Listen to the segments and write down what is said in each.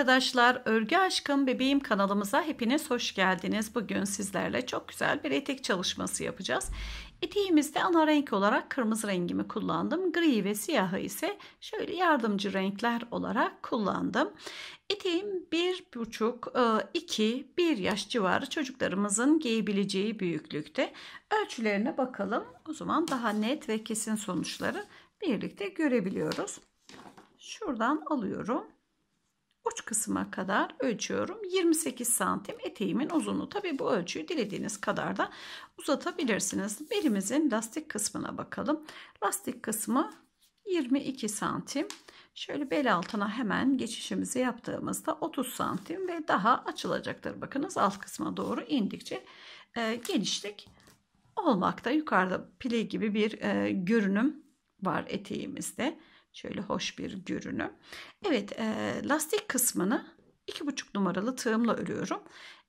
arkadaşlar, Örgü Aşkım Bebeğim kanalımıza hepiniz hoş geldiniz. Bugün sizlerle çok güzel bir etek çalışması yapacağız. Eteğimizde ana renk olarak kırmızı rengimi kullandım. Gri ve siyahı ise şöyle yardımcı renkler olarak kullandım. Eteğim 1,5, 2, 1 yaş civarı çocuklarımızın giyebileceği büyüklükte. Ölçülerine bakalım. O zaman daha net ve kesin sonuçları birlikte görebiliyoruz. Şuradan alıyorum uç kısma kadar ölçüyorum. 28 santim eteğimin uzunluğu. Tabi bu ölçüyü dilediğiniz kadar da uzatabilirsiniz. Belimizin lastik kısmına bakalım. Lastik kısmı 22 santim. Şöyle bel altına hemen geçişimizi yaptığımızda 30 santim ve daha açılacaktır. Bakınız alt kısma doğru indikçe e, genişlik olmakta. Yukarıda pile gibi bir e, görünüm var eteğimizde. Şöyle hoş bir görünüm. Evet e, lastik kısmını 2,5 numaralı tığımla örüyorum.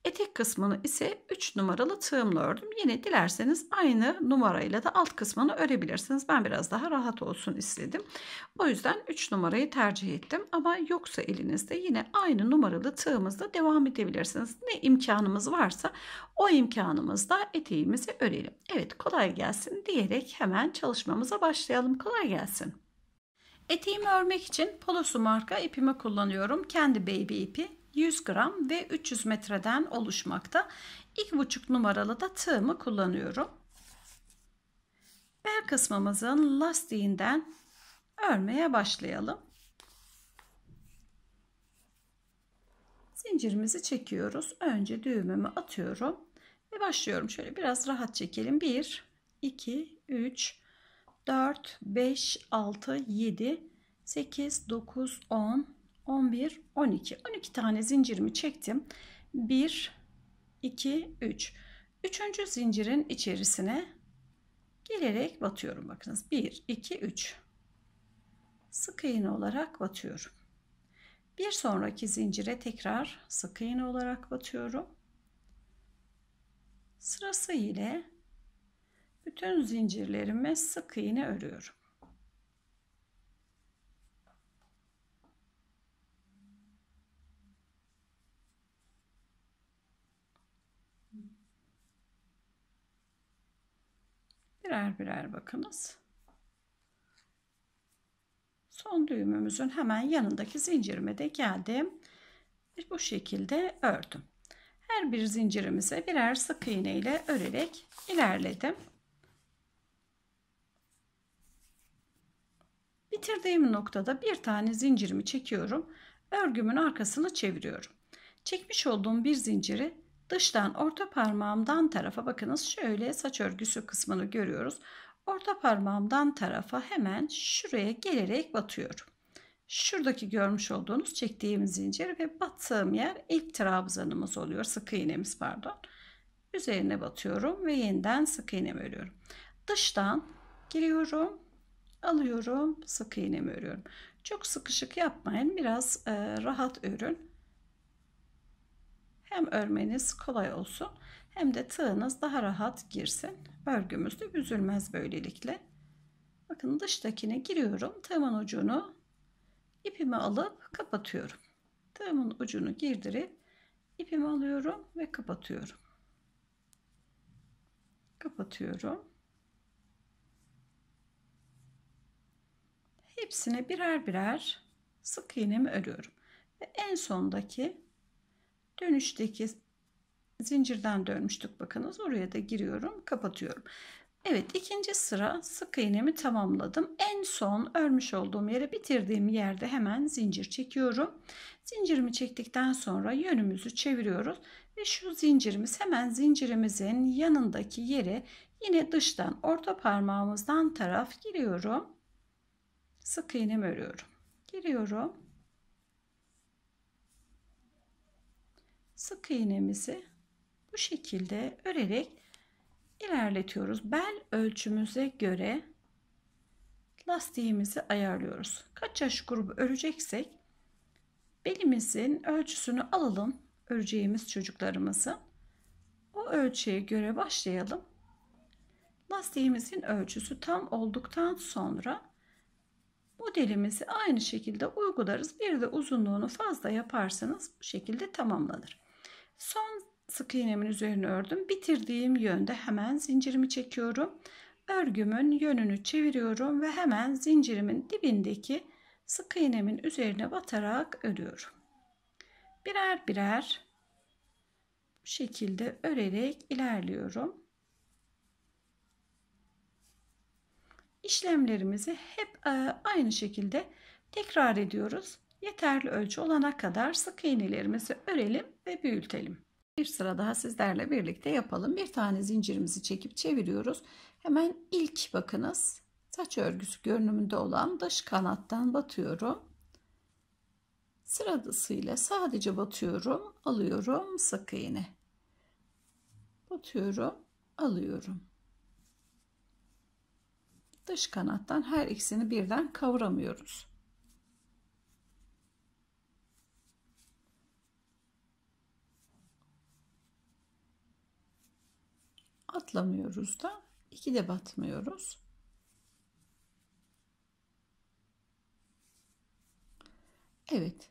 Etek kısmını ise 3 numaralı tığımla ördüm. Yine dilerseniz aynı numarayla da alt kısmını örebilirsiniz. Ben biraz daha rahat olsun istedim. O yüzden 3 numarayı tercih ettim. Ama yoksa elinizde yine aynı numaralı tığımızla devam edebilirsiniz. Ne imkanımız varsa o imkanımızda eteğimizi örelim. Evet kolay gelsin diyerek hemen çalışmamıza başlayalım. Kolay gelsin. Eteğimi örmek için Polosu marka ipimi kullanıyorum. Kendi baby ipi 100 gram ve 300 metreden oluşmakta. 2,5 numaralı da tığımı kullanıyorum. Bel kısmımızın lastiğinden örmeye başlayalım. Zincirimizi çekiyoruz. Önce düğümümü atıyorum ve başlıyorum. Şöyle biraz rahat çekelim. 1 2 3 4, 5, 6, 7, 8, 9, 10, 11, 12. 12 tane zincirimi çektim. 1, 2, 3. Üçüncü zincirin içerisine gelerek batıyorum. Bakınız 1, 2, 3. Sık iğne olarak batıyorum. Bir sonraki zincire tekrar sık iğne olarak batıyorum. Sırası ile bütün zincirlerime sık iğne örüyorum. Birer birer bakınız. Son düğümümüzün hemen yanındaki zincirime de geldim. Bu şekilde ördüm. Her bir zincirimize birer sık iğne ile örerek ilerledim. Bitirdiğim noktada bir tane zincirimi çekiyorum. Örgümün arkasını çeviriyorum. Çekmiş olduğum bir zinciri dıştan orta parmağımdan tarafa bakınız şöyle saç örgüsü kısmını görüyoruz. Orta parmağımdan tarafa hemen şuraya gelerek batıyorum. Şuradaki görmüş olduğunuz çektiğim zincir ve battığım yer ilk trabzanımız oluyor. Sık iğnemiz pardon. Üzerine batıyorum ve yeniden sık iğnemi örüyorum. Dıştan giriyorum alıyorum sık iğnemi örüyorum çok sıkışık yapmayın biraz e, rahat örün hem örmeniz kolay olsun hem de tığınız daha rahat girsin örgümüz de büzülmez böylelikle bakın dıştakine giriyorum tığımın ucunu ipimi alıp kapatıyorum tığımın ucunu girdirip ipimi alıyorum ve kapatıyorum kapatıyorum hepsine birer birer sık iğnemi örüyorum. Ve en sondaki dönüşteki zincirden dönmüştük bakınız oraya da giriyorum kapatıyorum. Evet ikinci sıra sık iğnemi tamamladım. En son örmüş olduğum yere bitirdiğim yerde hemen zincir çekiyorum. Zincirimi çektikten sonra yönümüzü çeviriyoruz ve şu zincirimiz hemen zincirimizin yanındaki yere yine dıştan orta parmağımızdan taraf giriyorum sık iğnem örüyorum. Giriyorum. Sık iğnemizi bu şekilde örerek ilerletiyoruz. Bel ölçümüze göre lastiğimizi ayarlıyoruz. Kaç yaş grubu öreceksek belimizin ölçüsünü alalım öreceğimiz çocuklarımızın. O ölçüye göre başlayalım. Lastiğimizin ölçüsü tam olduktan sonra modelimizi aynı şekilde uygularız. Bir de uzunluğunu fazla yaparsanız bu şekilde tamamlanır. Son sık iğnemin üzerine ördüm. Bitirdiğim yönde hemen zincirimi çekiyorum. Örgümün yönünü çeviriyorum ve hemen zincirimin dibindeki sık iğnemin üzerine batarak örüyorum. Birer birer bu şekilde örerek ilerliyorum. işlemlerimizi hep e, aynı şekilde tekrar ediyoruz. Yeterli ölçü olana kadar sık iğnelerimizi örelim ve büyütelim. Bir sıra daha sizlerle birlikte yapalım. Bir tane zincirimizi çekip çeviriyoruz. Hemen ilk bakınız saç örgüsü görünümünde olan dış kanattan batıyorum. Sırasıyla sadece batıyorum, alıyorum sık iğne. Batıyorum, alıyorum dış kanattan her ikisini birden kavuramıyoruz. Atlamıyoruz da iki de batmıyoruz. Evet.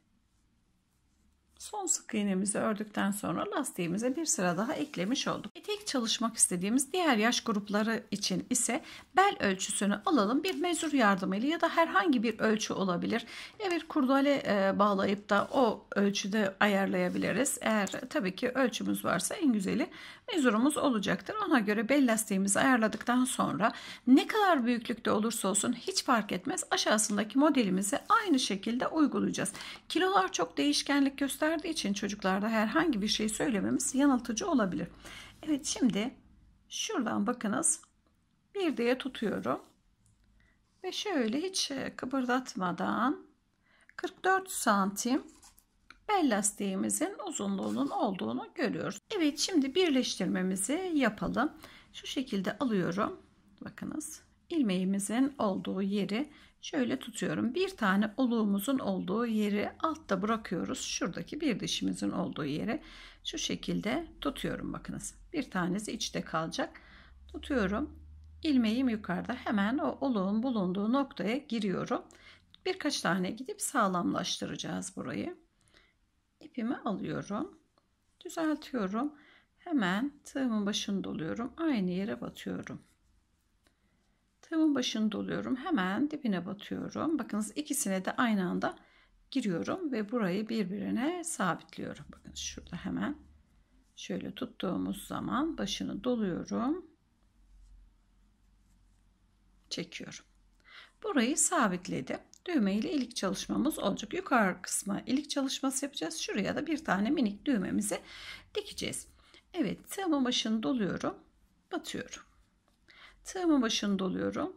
Son sık iğnemizi ördükten sonra lastiğimize bir sıra daha eklemiş olduk. Etek çalışmak istediğimiz diğer yaş grupları için ise bel ölçüsünü alalım. Bir mezur yardımıyla ya da herhangi bir ölçü olabilir. Ya bir kurdale e, bağlayıp da o ölçüde ayarlayabiliriz. Eğer tabii ki ölçümüz varsa en güzeli mezurumuz olacaktır. Ona göre bel lastiğimizi ayarladıktan sonra ne kadar büyüklükte olursa olsun hiç fark etmez. Aşağısındaki modelimizi aynı şekilde uygulayacağız. Kilolar çok değişkenlik gösterdiği için çocuklarda herhangi bir şey söylememiz yanıltıcı olabilir. Evet şimdi şuradan bakınız. Bir diye tutuyorum. Ve şöyle hiç e, kıpırdatmadan 44 santim bel lastiğimizin uzunluğunun olduğunu görüyoruz. Evet şimdi birleştirmemizi yapalım. Şu şekilde alıyorum. Bakınız ilmeğimizin olduğu yeri şöyle tutuyorum. Bir tane oluğumuzun olduğu yeri altta bırakıyoruz. Şuradaki bir dişimizin olduğu yeri şu şekilde tutuyorum. Bakınız bir tanesi içte kalacak. Tutuyorum. ilmeğim yukarıda hemen o oluğun bulunduğu noktaya giriyorum. Birkaç tane gidip sağlamlaştıracağız burayı ipimi alıyorum. Düzeltiyorum. Hemen tığımın başını doluyorum. Aynı yere batıyorum. Tığımın başını doluyorum. Hemen dibine batıyorum. Bakınız ikisine de aynı anda giriyorum ve burayı birbirine sabitliyorum. Bakın şurada hemen şöyle tuttuğumuz zaman başını doluyorum. Çekiyorum. Burayı sabitledim düğme ile ilik çalışmamız olacak. Yukarı kısma ilik çalışması yapacağız. Şuraya da bir tane minik düğmemizi dikeceğiz. Evet tığımın başını doluyorum. Batıyorum. Tığımın başını doluyorum.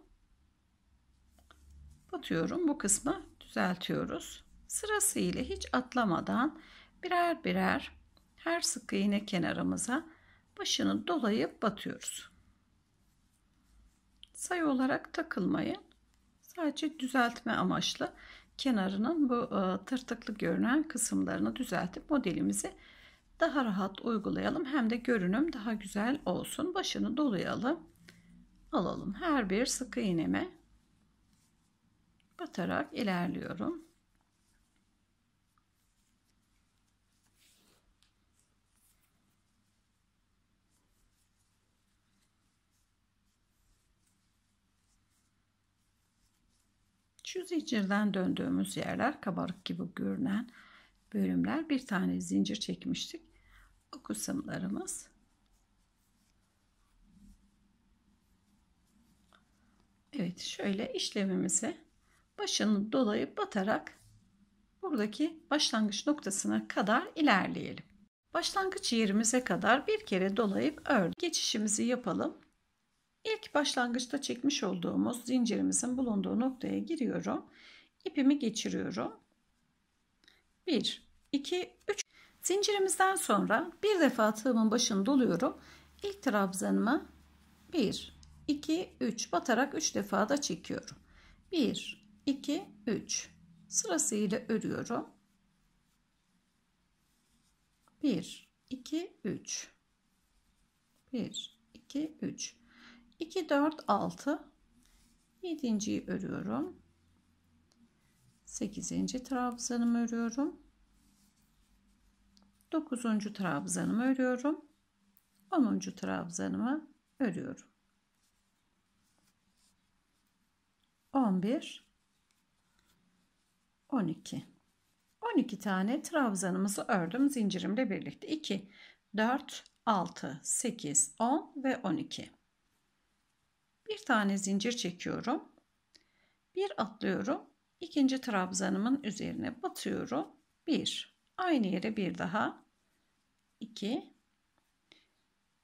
Batıyorum. Bu kısmı düzeltiyoruz. Sırasıyla hiç atlamadan birer birer her sık iğne kenarımıza başını dolayıp batıyoruz. Sayı olarak takılmayın. Sadece düzeltme amaçlı kenarının bu e, tırtıklı görünen kısımlarını düzeltip modelimizi daha rahat uygulayalım. Hem de görünüm daha güzel olsun. Başını dolayalım. Alalım. Her bir sık iğneme batarak ilerliyorum. Şu zincirden döndüğümüz yerler kabarık gibi görünen bölümler. Bir tane zincir çekmiştik. O kısımlarımız. Evet şöyle işlemimizi başını dolayıp batarak buradaki başlangıç noktasına kadar ilerleyelim. Başlangıç yerimize kadar bir kere dolayıp ör geçişimizi yapalım. İlk başlangıçta çekmiş olduğumuz zincirimizin bulunduğu noktaya giriyorum. İpimi geçiriyorum. 1, 2, 3. Zincirimizden sonra bir defa tığımın başını doluyorum. İlk trabzanımı 1, 2, 3 batarak 3 defa da çekiyorum. 1, 2, 3 sırasıyla örüyorum. 1, 2, 3 1, 2, 3 2 4 6 7.yi örüyorum. 8. trabzanımı örüyorum. 9. trabzanımı örüyorum. 10. trabzanımı örüyorum. 11 12 12 tane trabzanımızı ördüm zincirimle birlikte 2 4 6 8 10 ve 12 bir tane zincir çekiyorum. Bir atlıyorum. ikinci trabzanımın üzerine batıyorum. Bir. Aynı yere bir daha. iki.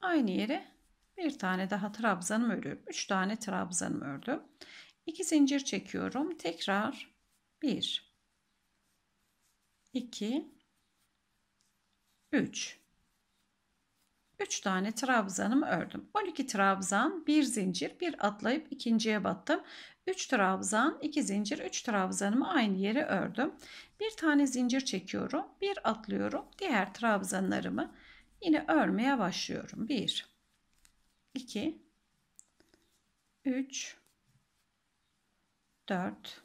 Aynı yere bir tane daha trabzanımı örüyorum. Üç tane trabzanımı ördüm. İki zincir çekiyorum. Tekrar bir. 2 3 3 tane trabzanımı ördüm. 12 trabzan, 1 zincir, 1 atlayıp ikinciye battım. 3 trabzan, 2 zincir, 3 trabzanımı aynı yere ördüm. Bir tane zincir çekiyorum, bir atlıyorum. Diğer trabzanlarımı yine örmeye başlıyorum. 1 2 3 4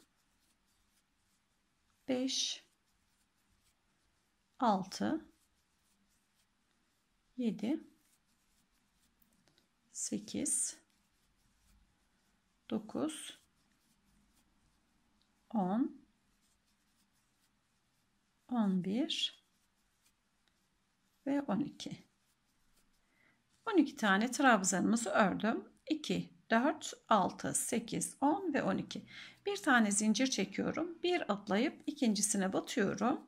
5 6 7 8 9 10 11 ve 12 12 tane trabzanımızı ördüm 2 4 6 8 10 ve 12 bir tane zincir çekiyorum bir atlayıp ikincisine batıyorum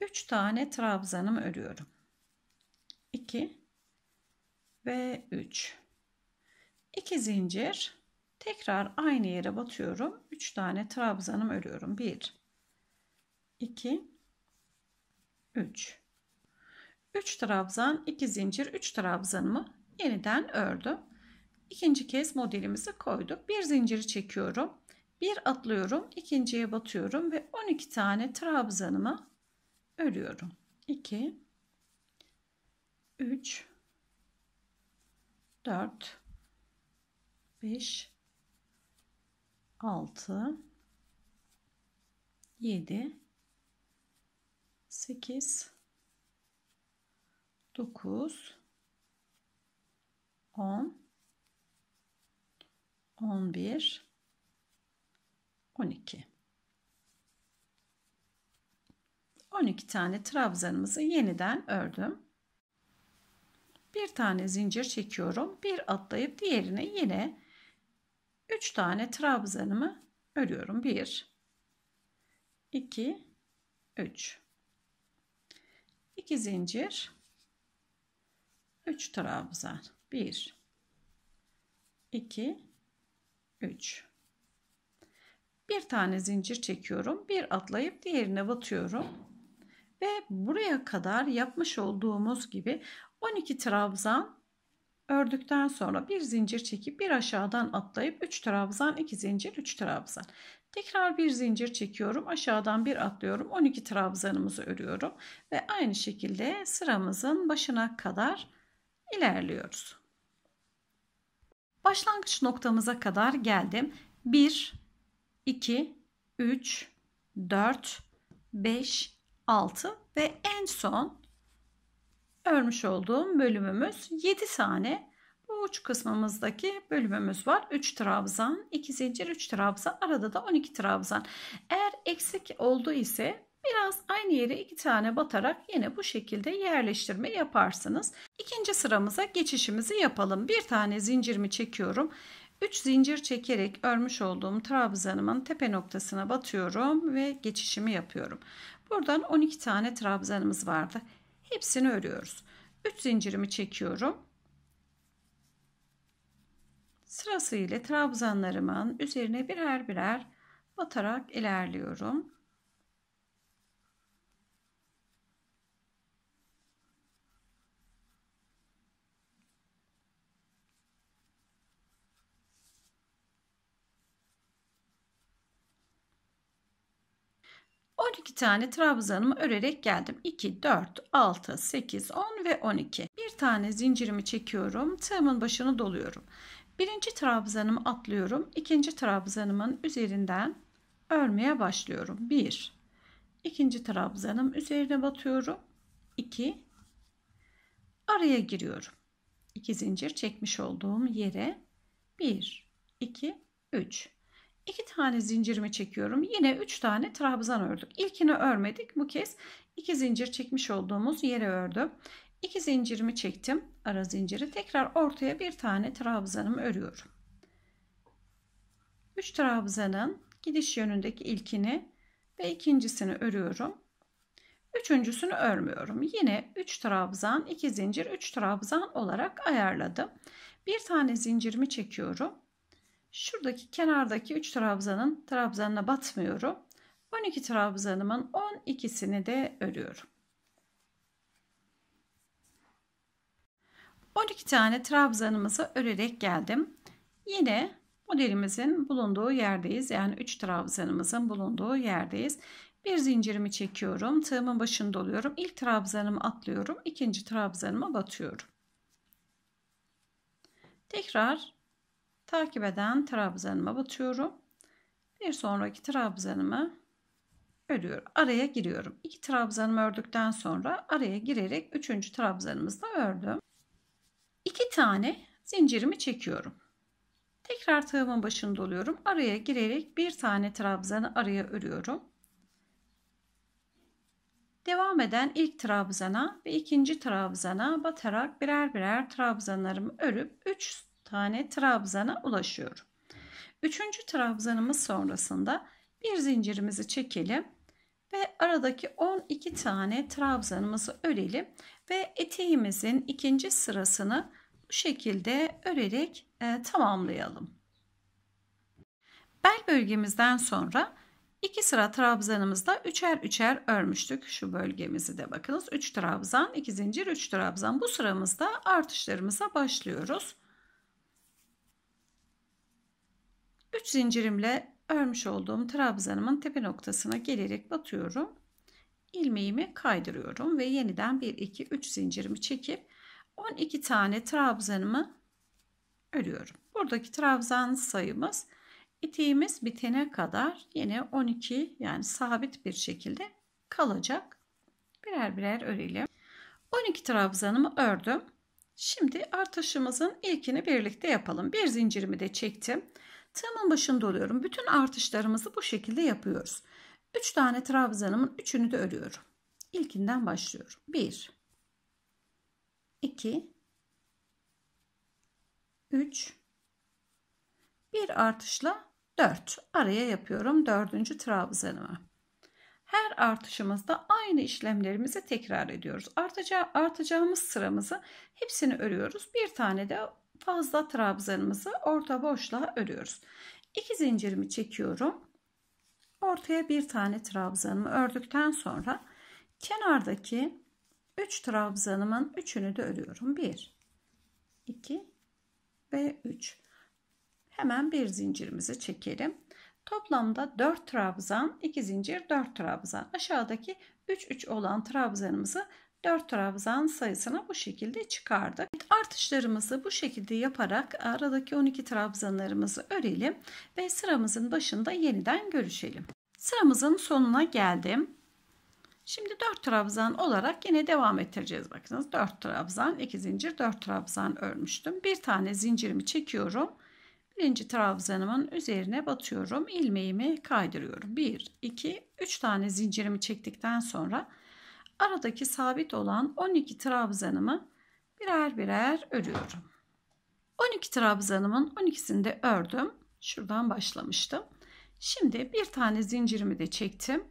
3 tane trabzanımı örüyorum 2 ve 3 2 zincir tekrar aynı yere batıyorum 3 tane trabzanım örüyorum 1 2 3 3 trabzan 2 zincir 3 trabzanımı yeniden ördüm ikinci kez modelimizi koyduk bir zinciri çekiyorum bir atlıyorum ikinciye batıyorum ve 12 tane trabzanımı örüyorum 2 3 4 5 6 7 8 9 10 11 12 12 tane trabzanımızı yeniden ördüm bir tane zincir çekiyorum. Bir atlayıp diğerine yine 3 tane trabzanımı örüyorum. 1 2 3 2 zincir 3 trabzan 1 2 3 bir tane zincir çekiyorum bir atlayıp diğerine batıyorum ve buraya kadar yapmış olduğumuz gibi 12 trabzan ördükten sonra bir zincir çekip bir aşağıdan atlayıp 3 trabzan 2 zincir 3 trabzan. Tekrar bir zincir çekiyorum. Aşağıdan bir atlıyorum. 12 trabzanımızı örüyorum ve aynı şekilde sıramızın başına kadar ilerliyoruz. Başlangıç noktamıza kadar geldim. 1 2 3 4 5 6 ve en son örmüş olduğum bölümümüz 7 tane bu uç kısmımızdaki bölümümüz var. 3 trabzan, 2 zincir, 3 trabzan, arada da 12 trabzan. Eğer eksik oldu ise biraz aynı yere 2 tane batarak yine bu şekilde yerleştirme yaparsınız. İkinci sıramıza geçişimizi yapalım. Bir tane zincirimi çekiyorum. 3 zincir çekerek örmüş olduğum trabzanımın tepe noktasına batıyorum ve geçişimi yapıyorum. Buradan 12 tane trabzanımız vardı. Hepsini örüyoruz. 3 zincirimi çekiyorum. Sırasıyla trabzanlarımın üzerine birer birer batarak ilerliyorum. 12 tane trabzanımı örerek geldim. 2, 4, 6, 8, 10 ve 12. Bir tane zincirimi çekiyorum. Tığımın başını doluyorum. Birinci trabzanımı atlıyorum. ikinci trabzanımın üzerinden örmeye başlıyorum. 1, ikinci trabzanım üzerine batıyorum. 2, araya giriyorum. 2 zincir çekmiş olduğum yere 1, 2, 3. 2 tane zincirimi çekiyorum. Yine 3 tane trabzan ördük. İlkini örmedik. Bu kez 2 zincir çekmiş olduğumuz yere ördüm. 2 zincirimi çektim. Ara zinciri. Tekrar ortaya bir tane trabzanımı örüyorum. 3 trabzanın gidiş yönündeki ilkini ve ikincisini örüyorum. Üçüncüsünü örmüyorum. Yine 3 trabzan, 2 zincir, 3 trabzan olarak ayarladım. Bir tane zincirimi çekiyorum şuradaki kenardaki 3 trabzanın trabzanına batmıyorum. 12 trabzanımın 12'sini de örüyorum. 12 tane trabzanımızı örerek geldim. Yine modelimizin bulunduğu yerdeyiz. Yani 3 trabzanımızın bulunduğu yerdeyiz. Bir zincirimi çekiyorum. Tığımın başını doluyorum. İlk trabzanımı atlıyorum. ikinci trabzanıma batıyorum. Tekrar Takip eden trabzanıma batıyorum. Bir sonraki trabzanımı örüyorum. Araya giriyorum. İki trabzanımı ördükten sonra araya girerek üçüncü trabzanımızı da ördüm. İki tane zincirimi çekiyorum. Tekrar tığımın başında oluyorum. Araya girerek bir tane trabzanı araya örüyorum. Devam eden ilk trabzana ve ikinci trabzana batarak birer birer trabzanlarımı örüp 3 tane trabzana ulaşıyorum. Üçüncü trabzanımız sonrasında bir zincirimizi çekelim ve aradaki 12 tane trabzanımızı örelim ve eteğimizin ikinci sırasını bu şekilde örerek e, tamamlayalım. Bel bölgemizden sonra iki sıra trabzanımızda üçer üçer örmüştük. Şu bölgemizi de bakınız. 3 trabzan, 2 zincir, 3 trabzan. Bu sıramızda artışlarımıza başlıyoruz. 3 zincirimle örmüş olduğum trabzanımın tepe noktasına gelerek batıyorum. ilmeğimi kaydırıyorum ve yeniden 1 2 3 zincirimi çekip 12 tane trabzanımı örüyorum. Buradaki trabzan sayımız iteğimiz bitene kadar yine 12 yani sabit bir şekilde kalacak. Birer birer örelim. 12 trabzanımı ördüm. Şimdi artışımızın ilkini birlikte yapalım. Bir zincirimi de çektim. Tığımın başında oluyorum. Bütün artışlarımızı bu şekilde yapıyoruz. 3 tane trabzanımın 3'ünü de örüyorum. İlkinden başlıyorum. 1 2 3 bir artışla 4 araya yapıyorum 4. trabzanımı. Her artışımızda aynı işlemlerimizi tekrar ediyoruz. Artaca, artacağımız sıramızı hepsini örüyoruz. Bir tane de fazla trabzanımızı orta boşluğa örüyoruz. İki zincirimi çekiyorum. Ortaya bir tane trabzanımı ördükten sonra kenardaki 3 trabzanımın üçünü de örüyorum. 1 2 ve 3. Hemen bir zincirimizi çekelim. Toplamda 4 trabzan, 2 zincir, 4 trabzan. Aşağıdaki 3 3 olan trabzanımızı 4 trabzan sayısını bu şekilde çıkardık. Artışlarımızı bu şekilde yaparak aradaki 12 trabzanlarımızı örelim ve sıramızın başında yeniden görüşelim. Sıramızın sonuna geldim. Şimdi 4 trabzan olarak yine devam ettireceğiz. Bakınız 4 trabzan, 2 zincir, 4 trabzan örmüştüm. Bir tane zincirimi çekiyorum. Birinci trabzanımın üzerine batıyorum. ilmeğimi kaydırıyorum. 1, 2, 3 tane zincirimi çektikten sonra aradaki sabit olan 12 trabzanımı birer birer örüyorum. 12 trabzanımın 12'sini de ördüm. Şuradan başlamıştım. Şimdi bir tane zincirimi de çektim.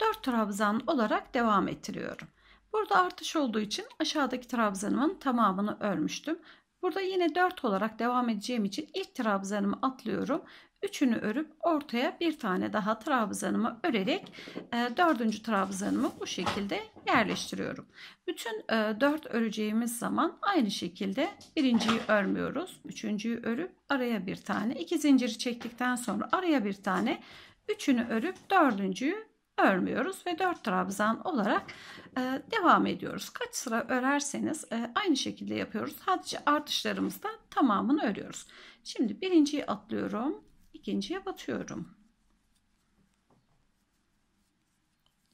4 trabzan olarak devam ettiriyorum. Burada artış olduğu için aşağıdaki trabzanımın tamamını örmüştüm. Burada yine 4 olarak devam edeceğim için ilk trabzanımı atlıyorum Üçünü örüp ortaya bir tane daha trabzanımı örerek e, dördüncü trabzanımı bu şekilde yerleştiriyorum. Bütün e, dört öreceğimiz zaman aynı şekilde birinciyi örmüyoruz. Üçüncüyü örüp araya bir tane iki zinciri çektikten sonra araya bir tane üçünü örüp dördüncüyü örmüyoruz ve 4 trabzan olarak e, devam ediyoruz. Kaç sıra örerseniz e, aynı şekilde yapıyoruz. Sadece artışlarımızda tamamını örüyoruz. Şimdi birinciyi atlıyorum ikinciye batıyorum.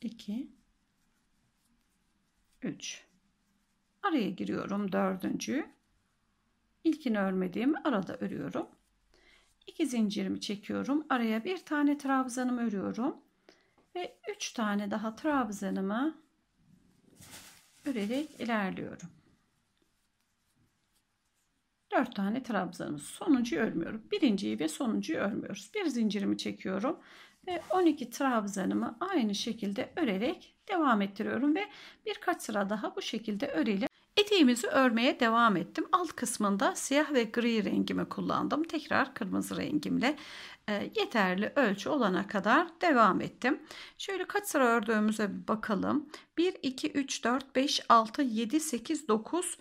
2 3 araya giriyorum dördüncü İlkini örmediğim arada örüyorum 2 zincirimi çekiyorum araya bir tane trabzanımı örüyorum ve 3 tane daha trabzanımı örerek ilerliyorum 4 tane trabzanımız Sonuncuyu örmüyorum. Birinciyi ve sonuncuyu örmüyoruz. Bir zincirimi çekiyorum ve 12 trabzanımı aynı şekilde örerek devam ettiriyorum ve birkaç sıra daha bu şekilde örelim. Eteğimizi örmeye devam ettim. Alt kısmında siyah ve gri rengimi kullandım. Tekrar kırmızı rengimle e, yeterli ölçü olana kadar devam ettim. Şöyle kaç sıra ördüğümüze bir bakalım. 1, 2, 3, 4, 5, 6, 7, 8, 9,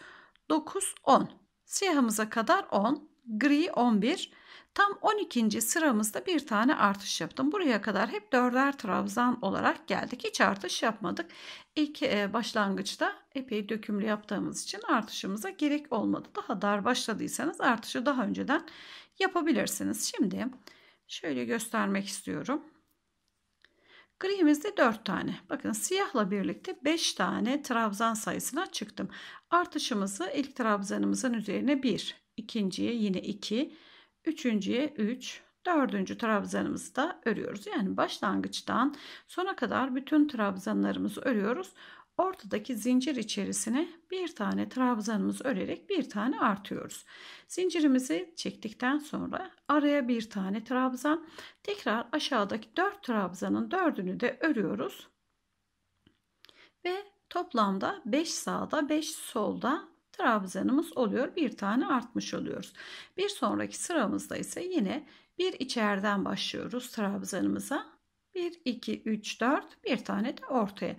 9, 10. Siyahımıza kadar 10, gri 11. Tam 12. sıramızda bir tane artış yaptım. Buraya kadar hep dörder trabzan olarak geldik. Hiç artış yapmadık. İlk e, başlangıçta epey dökümlü yaptığımız için artışımıza gerek olmadı. Daha dar başladıysanız artışı daha önceden yapabilirsiniz. Şimdi şöyle göstermek istiyorum de 4 tane. Bakın siyahla birlikte 5 tane trabzan sayısına çıktım. Artışımızı ilk trabzanımızın üzerine 1, ikinciye yine 2, üçüncüye 3, dördüncü trabzanımızı da örüyoruz. Yani başlangıçtan sona kadar bütün trabzanlarımızı örüyoruz. Ortadaki zincir içerisine bir tane trabzanımız örerek bir tane artıyoruz. Zincirimizi çektikten sonra araya bir tane trabzan, tekrar aşağıdaki 4 trabzanın 4'ünü de örüyoruz. Ve toplamda 5 sağda 5 solda trabzanımız oluyor. Bir tane artmış oluyoruz. Bir sonraki sıramızda ise yine bir içeriden başlıyoruz trabzanımıza. 1, 2, 3, 4 bir tane de ortaya.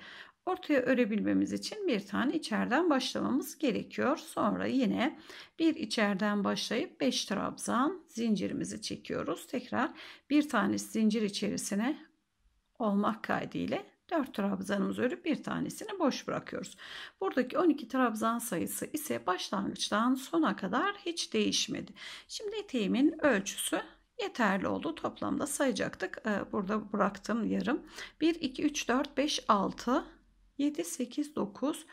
Ortaya örebilmemiz için bir tane içeriden başlamamız gerekiyor. Sonra yine bir içeriden başlayıp 5 trabzan zincirimizi çekiyoruz. Tekrar bir tane zincir içerisine olmak kaydıyla 4 trabzanımızı örüp bir tanesini boş bırakıyoruz. Buradaki 12 trabzan sayısı ise başlangıçtan sona kadar hiç değişmedi. Şimdi eteğimin ölçüsü yeterli oldu. Toplamda sayacaktık. Ee, burada bıraktım yarım. 1, 2, 3, 4, 5, 6, 7, 8, 9,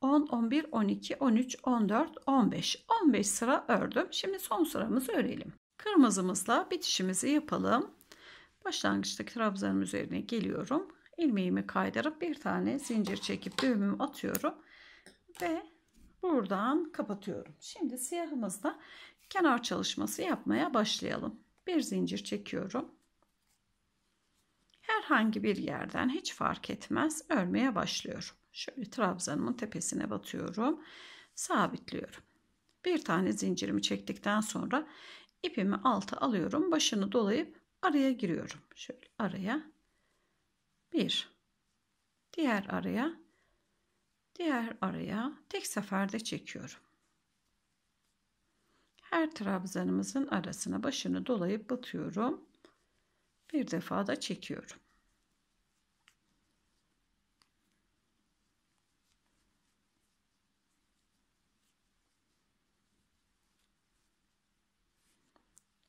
10, 11, 12, 13, 14, 15. 15 sıra ördüm. Şimdi son sıramızı örelim. Kırmızımızla bitişimizi yapalım. Başlangıçtaki trabzanın üzerine geliyorum. Ilmeğimi kaydırıp bir tane zincir çekip düğümümü atıyorum. Ve buradan kapatıyorum. Şimdi siyahımızla kenar çalışması yapmaya başlayalım. Bir zincir çekiyorum. Herhangi bir yerden hiç fark etmez örmeye başlıyorum. Şöyle trabzanımın tepesine batıyorum. Sabitliyorum. Bir tane zincirimi çektikten sonra ipimi alta alıyorum. Başını dolayıp araya giriyorum. Şöyle araya. Bir. Diğer araya. Diğer araya. Tek seferde çekiyorum. Her trabzanımızın arasına başını dolayıp batıyorum bir defa da çekiyorum.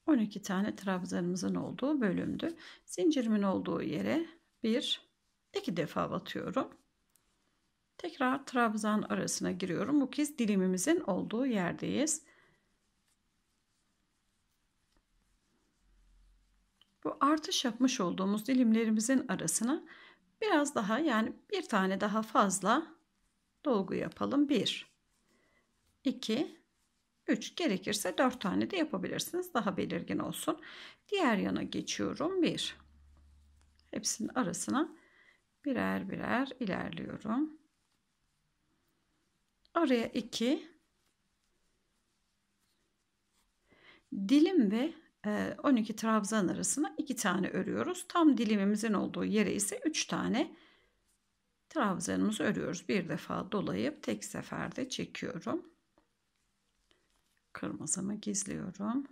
On iki tane trabzanımızın olduğu bölümdü. Zincirimin olduğu yere bir, iki defa batıyorum. Tekrar trabzan arasına giriyorum. Bu kez dilimimizin olduğu yerdeyiz. artış yapmış olduğumuz dilimlerimizin arasına biraz daha yani bir tane daha fazla dolgu yapalım. 1, 2, 3 gerekirse 4 tane de yapabilirsiniz. Daha belirgin olsun. Diğer yana geçiyorum. 1, hepsinin arasına birer birer ilerliyorum. Araya 2, dilim ve 12 trabzan arasına 2 tane örüyoruz. Tam dilimimizin olduğu yere ise 3 tane trabzanımızı örüyoruz. Bir defa dolayıp tek seferde çekiyorum. Kırmızımı gizliyorum.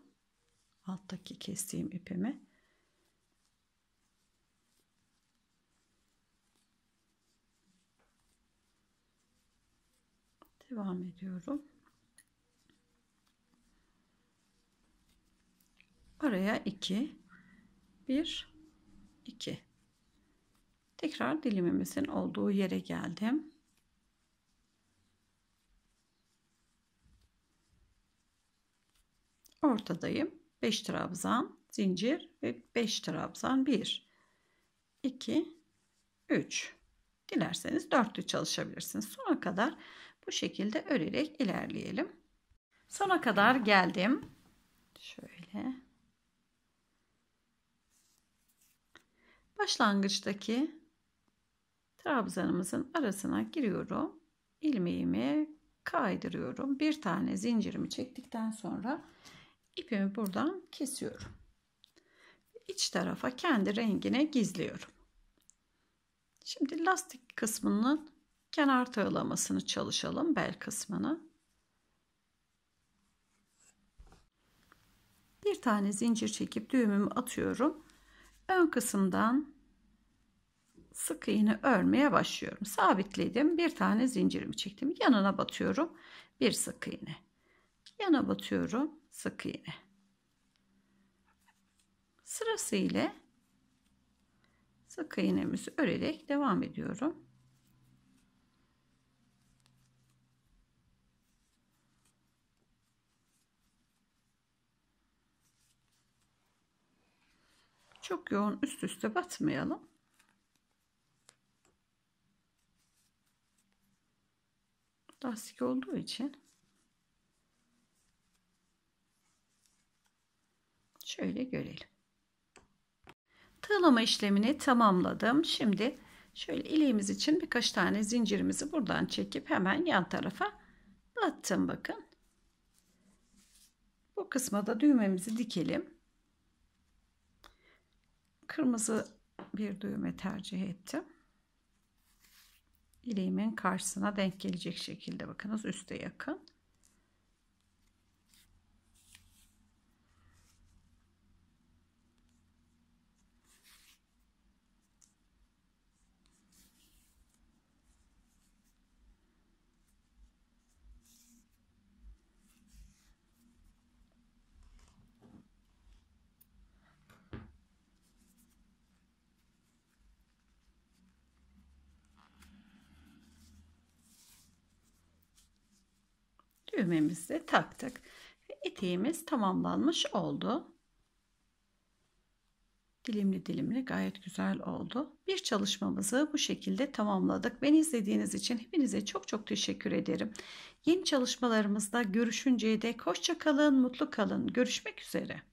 Alttaki kestiğim ipimi. Devam ediyorum. Araya 2, 1, 2. Tekrar dilimimizin olduğu yere geldim. Ortadayım. 5 trabzan, zincir ve 5 trabzan 1, 2, 3. Dilerseniz dörtlü çalışabilirsiniz. Sona kadar bu şekilde örerek ilerleyelim. Sona kadar geldim. Şöyle. başlangıçtaki trabzanımızın arasına giriyorum. ilmeğimi kaydırıyorum. Bir tane zincirimi çektikten sonra ipimi buradan kesiyorum. İç tarafa kendi rengine gizliyorum. Şimdi lastik kısmının kenar tığlamasını çalışalım bel kısmını. Bir tane zincir çekip düğümümü atıyorum ön kısımdan sık iğne örmeye başlıyorum. Sabitledim. Bir tane zincirimi çektim. Yanına batıyorum. Bir sık iğne. Yana batıyorum. Sık iğne. Sırasıyla sık iğnemizi örerek devam ediyorum. Çok yoğun üst üste batmayalım. Lastik olduğu için şöyle görelim. Tığlama işlemini tamamladım. Şimdi şöyle ileğimiz için birkaç tane zincirimizi buradan çekip hemen yan tarafa battım bakın. Bu kısma da düğmemizi dikelim kırmızı bir düğme tercih ettim. İleğimin karşısına denk gelecek şekilde bakınız üste yakın. düğmemizi taktık. ve Eteğimiz tamamlanmış oldu. Dilimli dilimli gayet güzel oldu. Bir çalışmamızı bu şekilde tamamladık. Beni izlediğiniz için hepinize çok çok teşekkür ederim. Yeni çalışmalarımızda görüşünceye dek hoşça kalın, mutlu kalın. Görüşmek üzere.